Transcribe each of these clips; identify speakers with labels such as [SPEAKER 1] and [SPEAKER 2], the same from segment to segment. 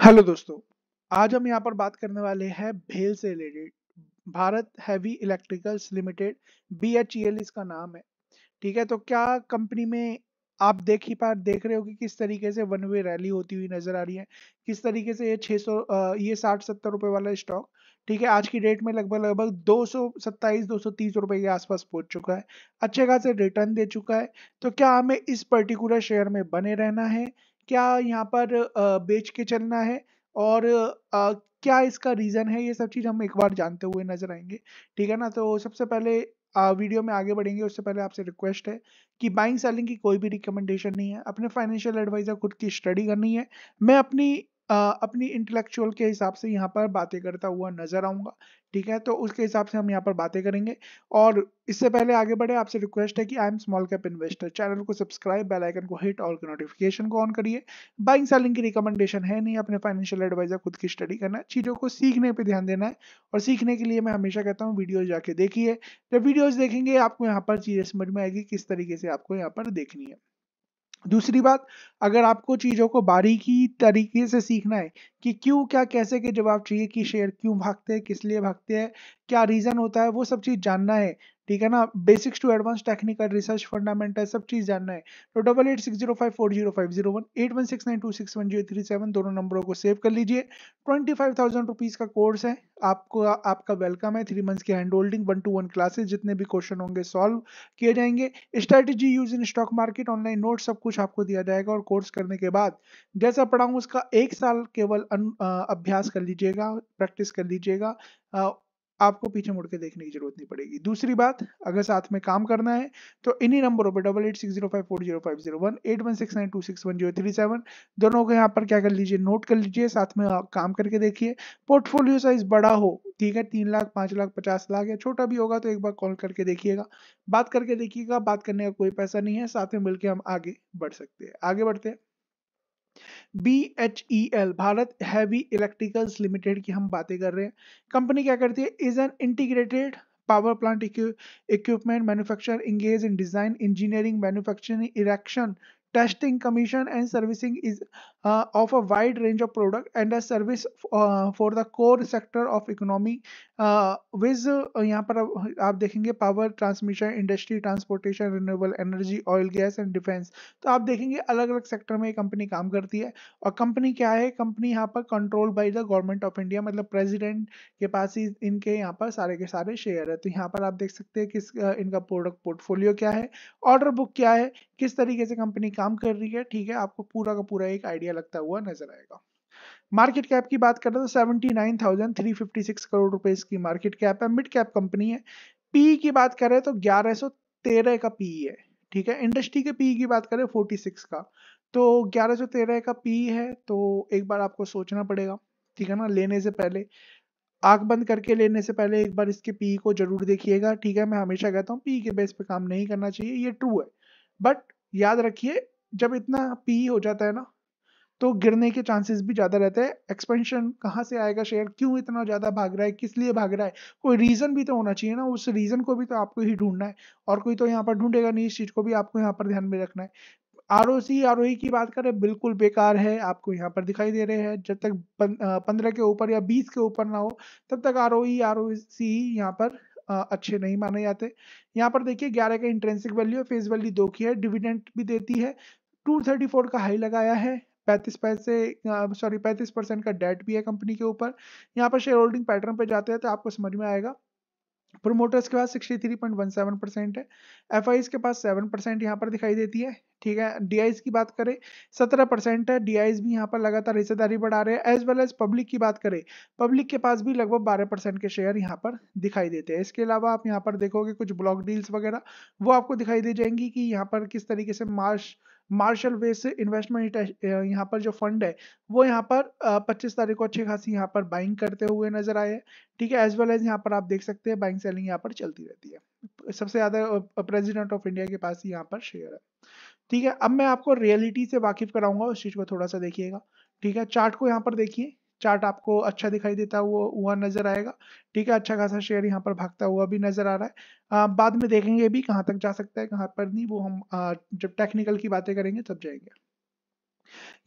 [SPEAKER 1] hello दोस्तों आज हम यहाँ पर बात करने वाले हैं भेल से related Bharat heavy electricals limited B H E L इसका नाम है ठीक है तो क्या कंपनी में आप देख ही पा देख रहे हो कि किस तरीके से वन वे रैली होती हुई नजर आ रही है किस तरीके से ये 600 ये साठ सत्तर रुपये वाला स्टॉक ठीक है आज की डेट में लगभग लगभग दो सौ सत्ताईस दो सौ तीस रुपए के आसपास पहुंच चुका है अच्छे खासे रिटर्न दे चुका है तो क्या हमें इस पर्टिकुलर शेयर में बने रहना है क्या यहाँ पर बेच के चलना है और क्या इसका रीज़न है ये सब चीज़ हम एक बार जानते हुए नजर आएंगे ठीक है ना तो सबसे पहले वीडियो में आगे बढ़ेंगे उससे पहले आपसे रिक्वेस्ट है कि बाइंग सेलिंग की कोई भी रिकमेंडेशन नहीं है अपने फाइनेंशियल एडवाइज़र खुद की स्टडी करनी है मैं अपनी अपनी इंटेलेक्चुअल के हिसाब से यहाँ पर बातें करता हुआ नजर आऊंगा ठीक है तो उसके हिसाब से हम यहाँ पर बातें करेंगे और इससे पहले आगे बढ़े आपसे रिक्वेस्ट है कि I am small cap investor channel को सब्सक्राइब बेल आइकन को हिट और नोटिफिकेशन को ऑन करिए बाइंग सेलिंग की रिकमेंडेशन है नहीं अपने फाइनेंशियल एडवाइजर खुद की स्टडी करना है चीज़ों को सीखने पर ध्यान देना है और सीखने के लिए मैं हमेशा कहता हूँ वीडियोज जाके देखिए जब वीडियोज देखेंगे आपको यहाँ पर चीज़ें समझ में आएगी किस तरीके से आपको यहाँ पर देखनी है दूसरी बात अगर आपको चीज़ों को बारीकी तरीके से सीखना है कि क्यों क्या कैसे के जवाब चाहिए कि शेयर क्यों भागते हैं किस लिए भागते हैं क्या रीज़न होता है वो सब चीज़ जानना है ठीक है ना basics to advance technical research fundamental सब चीज जानना है तो double eight six zero five four zero five zero one eight one six nine two six one zero three seven दोनों नंबरों को सेव कर लीजिए ट्वेंटी फाइव थाउजेंड रुपीज का कोर्स है आपको आपका वेलकम है थ्री मंथ्स की hand holding one to one classes जितने भी क्वेश्चन होंगे सॉल्व किए जाएंगे strategy use in stock market online note सब कुछ आपको दिया जाएगा और कोर्स करने के बाद जैसा पढ़ाऊँ उसका एक साल केवल अभ्यास कर लीजिएगा प्रैक्टिस कर लीजिएगा आपको पीछे मुड़ के देखने की जरूरत नहीं पड़ेगी दूसरी बात अगर साथ में काम करना है तो इन्हीं नंबरों पर double eight six zero five four zero five zero one eight one six nine two six one zero three seven दोनों को यहाँ पर क्या कर लीजिए नोट कर लीजिए साथ में काम करके देखिए पोर्टफोलियो साइज बड़ा हो ठीक है तीन लाख पाँच लाख पचास लाख या छोटा भी होगा तो एक बार कॉल करके देखिएगा बात करके देखिएगा बात करने का कोई पैसा नहीं है साथ में मिलकर हम आगे बढ़ सकते हैं आगे बढ़ते हैं B H E L Bharat heavy electricals limited की हम बातें कर रहे हैं कंपनी क्या करती है is an integrated power plant equipment manufacture engage in design engineering manufacturing erection testing commission and servicing is uh, of a wide range of product and a service uh, for the core sector of economy viz uh, uh, यहाँ पर आप देखेंगे power transmission industry transportation renewable energy oil gas and defence तो आप देखेंगे अलग अलग sector में कंपनी काम करती है और कंपनी क्या है कंपनी यहाँ पर control by the government of India मतलब प्रेसिडेंट के पास ही इनके यहाँ पर सारे के सारे शेयर है तो यहाँ पर आप देख सकते हैं किस uh, इनका प्रोडक्ट पोर्टफोलियो क्या है ऑर्डर बुक क्या है किस तरीके से कंपनी काम कर रही है ठीक है आपको पूरा का पूरा एक आइडिया लगता हुआ नजर आएगा मार्केट कैप तो की बात करें तो 79,356 करोड़ रुपए इसकी मार्केट कैप है मिड कैप कंपनी है पीई की बात करें तो 1113 का पीई है ठीक है इंडस्ट्री के पीई की बात करें 46 का तो 1113 का पीई है तो एक बार आपको सोचना पड़ेगा ठीक है ना लेने से पहले आग बंद करके लेने से पहले एक बार इसके पीई को जरूर देखिएगा ठीक है मैं हमेशा कहता हूँ पीई के बेस पे काम नहीं करना चाहिए ये ट्रू है बट याद रखिए जब इतना पी हो जाता है ना तो गिरने के चांसेस भी ज़्यादा रहते हैं एक्सपेंशन कहाँ से आएगा शेयर क्यों इतना ज़्यादा भाग रहा है किस लिए भाग रहा है कोई रीज़न भी तो होना चाहिए ना उस रीज़न को भी तो आपको ही ढूंढना है और कोई तो यहाँ पर ढूंढेगा नहीं इस चीज़ को भी आपको यहाँ पर ध्यान में रखना है R O C R O की बात करें बिल्कुल बेकार है आपको यहाँ पर दिखाई दे रहे हैं जब तक पंद्रह के ऊपर या बीस के ऊपर ना हो तब तक R O E R O सी यहाँ पर अच्छे नहीं माने जाते यहाँ पर देखिए ग्यारह का इंट्रेंसिक वैल्यू फेस वैल्यू दो की है डिविडेंट भी देती है टू थर्टी फोर का हाई लगाया है पैंतीस पैसे सॉरी पैंतीस परसेंट का डेट भी है कंपनी के ऊपर यहाँ पर शेयर होल्डिंग पैटर्न पर जाते हैं तो आपको समझ में आएगा प्रोमोटर्स के पास 63.17 परसेंट है एफ के पास 7 परसेंट यहाँ पर दिखाई देती है ठीक है डी की बात करें 17 परसेंट है डी भी यहाँ पर लगातार हिस्सेदारी बढ़ा रहे हैं एज वेल एज पब्लिक की बात करें पब्लिक के पास भी लगभग 12 परसेंट के शेयर यहाँ पर दिखाई देते हैं इसके अलावा आप यहाँ पर देखोगे कुछ ब्लॉक डील्स वगैरह वो आपको दिखाई दे जाएंगी कि यहाँ पर किस तरीके से मार्श मार्शल वे से इन्वेस्टमेंट यहाँ पर जो फंड है वो यहाँ पर पच्चीस तारीख को अच्छी खासी यहाँ पर बाइंग करते हुए नजर आए ठीक है एज वेल एज यहाँ पर आप देख सकते हैं बाइंग सेलिंग यहाँ पर चलती रहती है सबसे ज्यादा प्रेसिडेंट ऑफ इंडिया के पास ही यहाँ पर शेयर है ठीक है अब मैं आपको रियलिटी से वाकिफ कराऊंगा उस चीज को थोड़ा सा देखिएगा ठीक है चार्ट को यहाँ पर देखिए चार्ट आपको अच्छा दिखाई देता हुआ हुआ नजर आएगा ठीक है अच्छा खासा शेयर यहाँ पर भागता हुआ भी नजर आ रहा है आ, बाद में देखेंगे भी कहाँ तक जा सकता है कहाँ पर नहीं वो हम आ, जब टेक्निकल की बातें करेंगे तब जाएंगे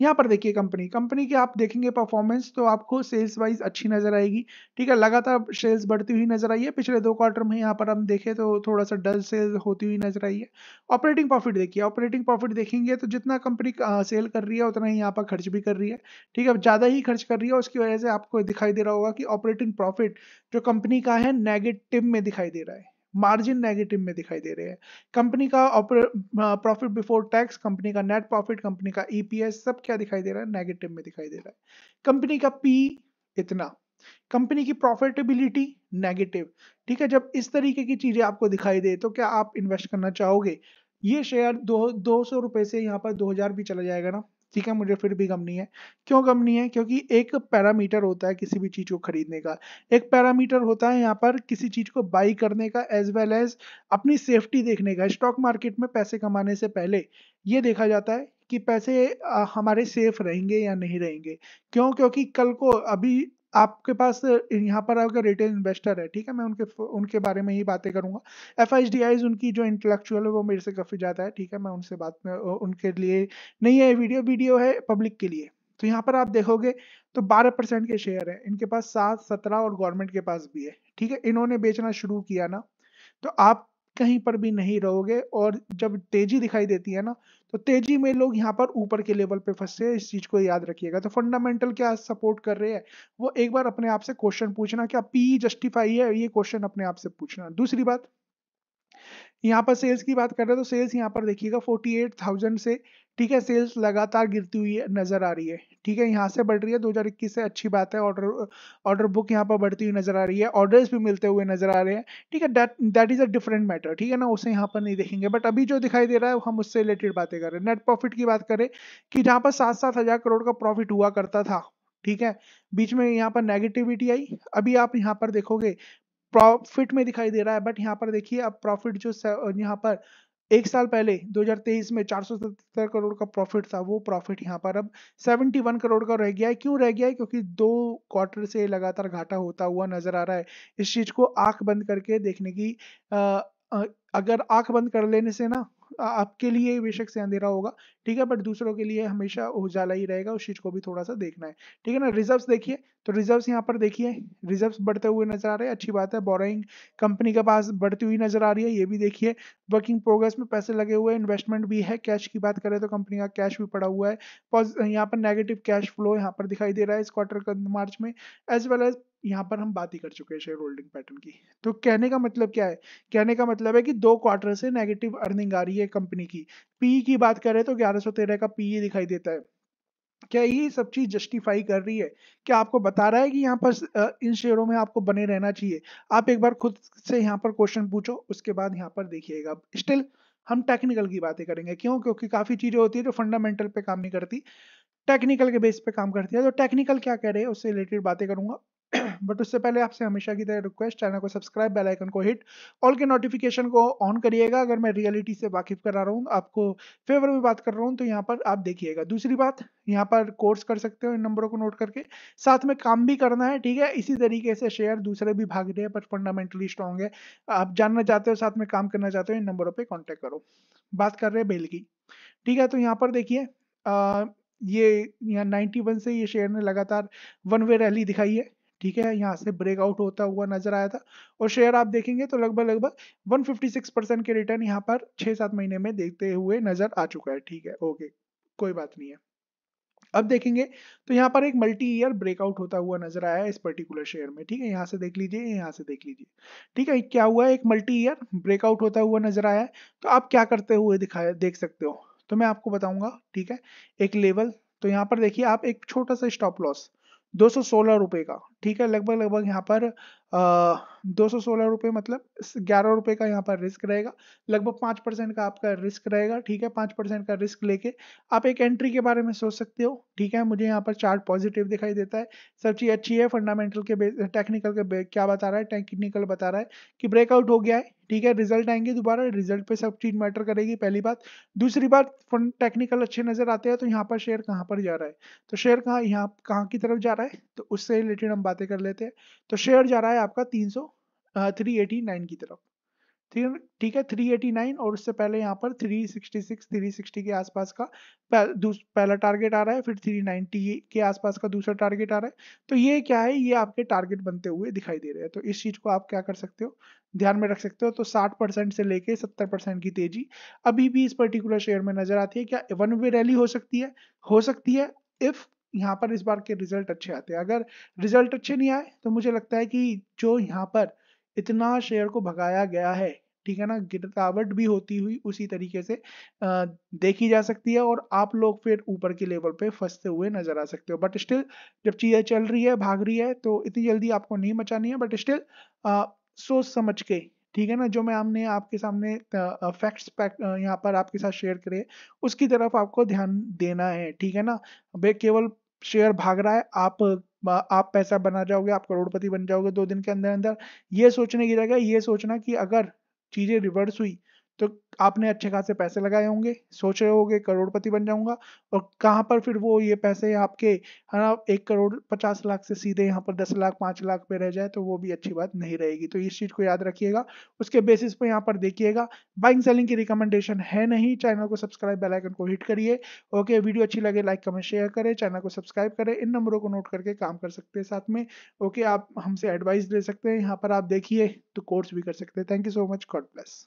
[SPEAKER 1] यहाँ पर देखिए कंपनी कंपनी की आप देखेंगे परफॉर्मेंस तो आपको सेल्स वाइज अच्छी नजर आएगी ठीक है लगातार सेल्स बढ़ती हुई नजर आई है पिछले दो क्वार्टर में यहाँ पर हम देखें तो थोड़ा सा डल सेल होती हुई नजर आई है ऑपरेटिंग प्रॉफिट देखिए ऑपरेटिंग प्रॉफिट देखेंगे तो जितना कंपनी सेल कर रही है उतना ही यहाँ पर खर्च भी कर रही है ठीक है ज़्यादा ही खर्च कर रही है उसकी वजह से आपको दिखाई दे रहा होगा कि ऑपरेटिंग प्रॉफिट जो कंपनी का है नेगेटिव में दिखाई दे रहा है मार्जिन नेगेटिव में दिखाई दे रहे हैं कंपनी का प्रॉफिट बिफोर टैक्स कंपनी का नेट प्रॉफिट कंपनी का ईपीएस e सब क्या दिखाई दे रहा है नेगेटिव में दिखाई दे रहा है कंपनी का पी इतना कंपनी की प्रॉफिटेबिलिटी नेगेटिव ठीक है जब इस तरीके की चीजें आपको दिखाई दे तो क्या आप इन्वेस्ट करना चाहोगे ये शेयर दो दो सौ रुपए से यहाँ पर दो हजार भी चला जाएगा ना ठीक है मुझे फिर भी कम नहीं है क्यों कम नहीं है क्योंकि एक पैरामीटर होता है किसी भी चीज़ को खरीदने का एक पैरामीटर होता है यहाँ पर किसी चीज़ को बाई करने का एज वेल एज अपनी सेफ्टी देखने का स्टॉक मार्केट में पैसे कमाने से पहले ये देखा जाता है कि पैसे हमारे सेफ रहेंगे या नहीं रहेंगे क्यों क्योंकि कल को अभी आपके पास यहाँ पर आपका रिटेल इन्वेस्टर है ठीक है मैं उनके उनके बारे में ही बातें करूंगा एफ उनकी जो इंटेलेक्चुअल है वो मेरे से काफ़ी ज़्यादा है ठीक है मैं उनसे बात उनके लिए नहीं है वीडियो वीडियो है पब्लिक के लिए तो यहाँ पर आप देखोगे तो 12 परसेंट के शेयर है इनके पास सात सत्रह और गवर्नमेंट के पास भी है ठीक है इन्होंने बेचना शुरू किया ना तो आप कहीं पर भी नहीं रहोगे और जब तेजी दिखाई देती है ना तो तेजी में लोग यहाँ पर ऊपर के लेवल पे फंसे इस चीज को याद रखिएगा तो फंडामेंटल क्या सपोर्ट कर रहे हैं वो एक बार अपने आप से क्वेश्चन पूछना क्या पी जस्टिफाई है ये क्वेश्चन अपने आप से पूछना दूसरी बात यहाँ पर सेल्स की बात कर रहे हैं तो सेल्स यहाँ पर देखिएगा 48,000 से ठीक है सेल्स लगातार गिरती हुई नजर आ रही है ठीक है यहाँ से बढ़ रही है 2021 से अच्छी बात है ऑर्डर ऑर्डर बुक यहाँ पर बढ़ती हुई नजर आ रही है ऑर्डर्स भी मिलते हुए नजर आ रहे हैं ठीक है that that is a different matter ठीक है ना उसे यहाँ पर नहीं देखेंगे बट अभी जो दिखाई दे रहा है हम उससे रिलेटेड बातें कर रहे हैं नेट प्रॉफिट की बात करें कि जहाँ पर सात सात हजार करोड़ का प्रॉफिट हुआ करता था ठीक है बीच में यहाँ पर नेगेटिविटी आई अभी आप यहाँ पर देखोगे प्रॉफिट में दिखाई दे रहा है बट यहाँ पर देखिए अब प्रॉफिट जो यहाँ पर एक साल पहले 2023 में चार करोड़ का प्रॉफिट था वो प्रॉफिट यहाँ पर अब 71 करोड़ का रह गया है क्यों रह गया है क्योंकि दो क्वार्टर से लगातार घाटा होता हुआ नजर आ रहा है इस चीज को आंख बंद करके देखने की आ, अगर आंख बंद कर लेने से ना आपके लिए बेशक से अंधेरा होगा ठीक है बट दूसरों के लिए हमेशा उजाला ही रहेगा उस चीज को भी थोड़ा सा देखना है ठीक है ना रिजर्व्स देखिए तो रिजर्व्स यहाँ पर देखिए रिजर्व्स बढ़ते हुए नजर आ रहे हैं अच्छी बात है बोराइंग कंपनी के पास बढ़ती हुई नजर आ रही है ये भी देखिए वर्किंग प्रोग्रेस में पैसे लगे हुए इन्वेस्टमेंट भी है कैश की बात करें तो कंपनी का कैश भी पड़ा हुआ है यहाँ पर नेगेटिव कैश फ्लो यहाँ पर दिखाई दे रहा है इस क्वार्टर मार्च में एज वेल एज यहाँ पर हम बात ही कर चुके हैं शेयर होल्डिंग पैटर्न की तो कहने का मतलब क्या है कहने का मतलब है कि दो क्वार्टर से नेगेटिव अर्निंग आ रही है कंपनी की पीई की बात करें तो तेरह का पीई दिखाई देता है क्या ये सब चीज जस्टिफाई कर रही है क्या आपको बता रहा है कि यहाँ पर इन शेयरों में आपको बने रहना चाहिए आप एक बार खुद से यहाँ पर क्वेश्चन पूछो उसके बाद यहाँ पर देखिएगा स्टिल हम टेक्निकल की बातें करेंगे क्यों क्योंकि काफी चीजें होती है जो फंडामेंटल पे काम नहीं करती टेक्निकल के बेस पे काम करती है तो टेक्निकल क्या कह रहे हैं उससे रिलेटेड बातें करूंगा बट उससे पहले आपसे हमेशा की तरह रिक्वेस्ट चैनल को सब्सक्राइब बेल आइकन को हिट ऑल के नोटिफिकेशन को ऑन करिएगा अगर मैं रियलिटी से वाकिफ करा रहा हूँ आपको फेवर में बात कर रहा हूँ तो यहाँ पर आप देखिएगा दूसरी बात यहाँ पर कोर्स कर सकते हो इन नंबरों को नोट करके साथ में काम भी करना है ठीक है इसी तरीके से शेयर दूसरे भी भाग रहे हैं पर फंडामेंटली स्ट्रॉन्ग है आप जानना चाहते हो साथ में काम करना चाहते हो इन नंबरों पर कॉन्टेक्ट करो बात कर रहे हैं बेल की ठीक है तो यहाँ पर देखिए ये यहाँ 91 से ये शेयर ने लगातार वन वे रैली दिखाई है ठीक है यहाँ से ब्रेकआउट होता हुआ नजर आया था और शेयर आप देखेंगे तो लगभग लगभग 156 परसेंट के रिटर्न यहाँ पर छह सात महीने में देखते हुए नजर आ चुका है ठीक है ओके कोई बात नहीं है अब देखेंगे तो यहाँ पर एक मल्टी ईयर ब्रेकआउट होता हुआ नजर आया है इस पर्टिकुलर शेयर में ठीक है यहाँ से देख लीजिए यहाँ से देख लीजिए ठीक है क्या हुआ है एक मल्टी ईयर ब्रेकआउट होता हुआ नजर आया है तो आप क्या करते हुए दिखाया देख सकते हो तो मैं आपको बताऊंगा ठीक है एक लेवल तो यहाँ पर देखिए आप एक छोटा सा स्टॉप लॉस दो सौ सोलह रुपये का ठीक है लगभग लगभग यहाँ पर दो सौ सोलह रुपये मतलब ग्यारह रुपये का यहाँ पर रिस्क रहेगा लगभग पाँच परसेंट का आपका रिस्क रहेगा ठीक है पाँच परसेंट का रिस्क लेके आप एक एंट्री के बारे में सोच सकते हो ठीक है मुझे यहाँ पर चार्ट पॉजिटिव दिखाई देता है सब चीज़ अच्छी है फंडामेंटल के टेक्निकल के क्या बता रहा है टेक्निकल बता रहा है कि ब्रेकआउट हो गया है ठीक है रिजल्ट आएंगे दोबारा रिजल्ट पे सब चीज मैटर करेगी पहली बात दूसरी बात फंड टेक्निकल अच्छे नजर आते हैं तो यहाँ पर शेयर कहाँ पर जा रहा है तो शेयर कहाँ यहाँ कहाँ की तरफ जा रहा है तो उससे रिलेटेड हम बातें कर लेते हैं तो शेयर जा रहा है आपका तीन सौ थ्री एटी नाइन की तरफ ठीक है 389 और उससे पहले यहाँ पर 366 360 के आसपास का पहला टारगेट आ रहा है फिर 390 के आसपास का दूसरा टारगेट आ रहा है तो ये क्या है ये आपके टारगेट बनते हुए दिखाई दे रहे हैं तो इस चीज को आप क्या कर सकते हो ध्यान में रख सकते हो तो 60 परसेंट से लेके 70 परसेंट की तेजी अभी भी इस पर्टिकुलर शेयर में नजर आती है क्या वन वे रैली हो सकती है हो सकती है इफ यहाँ पर इस बार के रिजल्ट अच्छे आते हैं अगर रिजल्ट अच्छे नहीं आए तो मुझे लगता है कि जो यहाँ पर इतना शेयर को भगाया गया है ठीक है ना गिरावट भी होती हुई उसी तरीके से देखी जा सकती है और आप लोग फिर ऊपर के लेवल पे फंसते हुए नजर आ सकते हो बट स्टिल जब चीजें चल रही है भाग रही है तो इतनी जल्दी आपको नहीं मचानी है बट स्टिल सोच समझ के ठीक है ना जो मैं हमने आपके सामने फैक्ट्स यहाँ पर आपके साथ शेयर करे उसकी तरफ आपको ध्यान देना है ठीक है ना भाई केवल शेयर भाग रहा है आप आप पैसा बना जाओगे आप करोड़पति बन जाओगे दो दिन के अंदर अंदर ये सोचने की जगह ये सोचना कि अगर चीजें रिवर्स हुई तो आपने अच्छे खासे पैसे लगाए होंगे सोच रहे होंगे करोड़पति बन जाऊंगा और कहाँ पर फिर वो ये पैसे आपके है ना एक करोड़ पचास लाख से सीधे यहाँ पर दस लाख पाँच लाख पे रह जाए तो वो भी अच्छी बात नहीं रहेगी तो इस चीज़ को याद रखिएगा उसके बेसिस पे यहाँ पर देखिएगा बाइंग सेलिंग की रिकमेंडेशन है नहीं चैनल को सब्सक्राइब बेलाइकन को हिट करिए ओके वीडियो अच्छी लगे लाइक कमेंट शेयर करें चैनल को सब्सक्राइब करें इन नंबरों को नोट करके काम कर सकते हैं साथ में ओके आप हमसे एडवाइस दे सकते हैं यहाँ पर आप देखिए तो कोर्स भी कर सकते हैं thank you so much God bless